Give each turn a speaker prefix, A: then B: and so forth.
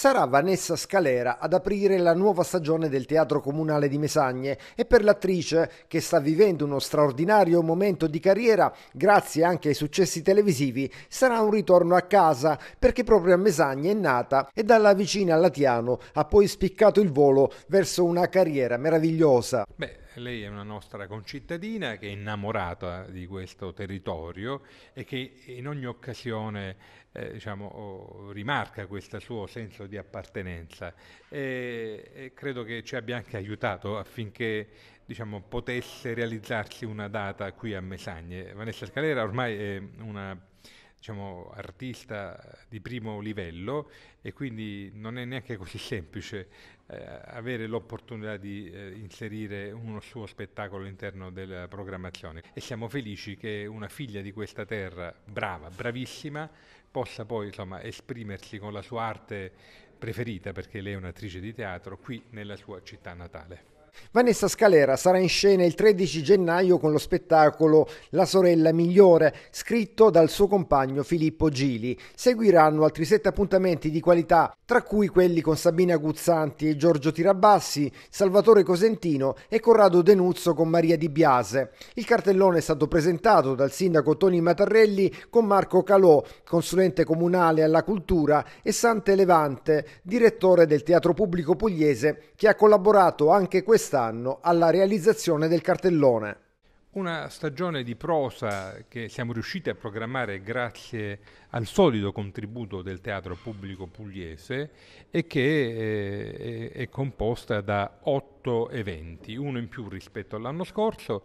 A: sarà Vanessa Scalera ad aprire la nuova stagione del Teatro Comunale di Mesagne e per l'attrice che sta vivendo uno straordinario momento di carriera grazie anche ai successi televisivi sarà un ritorno a casa perché proprio a Mesagne è nata e dalla vicina Latiano ha poi spiccato il volo verso una carriera meravigliosa.
B: Beh, lei è una nostra concittadina che è innamorata di questo territorio e che in ogni occasione eh, diciamo, oh, rimarca questo suo senso di appartenenza e, e, credo che ci abbia anche aiutato affinché diciamo, potesse realizzarsi una data qui a Mesagne. Vanessa Scalera ormai è una diciamo, artista di primo livello e quindi non è neanche così semplice eh, avere l'opportunità di eh, inserire uno suo spettacolo all'interno della programmazione e siamo felici che una figlia di questa terra brava, bravissima, possa poi insomma, esprimersi con la sua arte preferita perché lei è un'attrice di teatro qui nella sua città natale.
A: Vanessa Scalera sarà in scena il 13 gennaio con lo spettacolo La sorella migliore, scritto dal suo compagno Filippo Gili. Seguiranno altri sette appuntamenti di qualità, tra cui quelli con Sabina Guzzanti e Giorgio Tirabassi, Salvatore Cosentino e Corrado Denuzzo con Maria Di Biase. Il cartellone è stato presentato dal sindaco Toni Matarelli con Marco Calò, consulente comunale alla cultura, e Sante Levante, direttore del Teatro Pubblico Pugliese, che ha collaborato anche questa quest'anno alla realizzazione del cartellone.
B: Una stagione di prosa che siamo riusciti a programmare grazie al solido contributo del teatro pubblico pugliese e che è, eh, è, è composta da otto eventi, uno in più rispetto all'anno scorso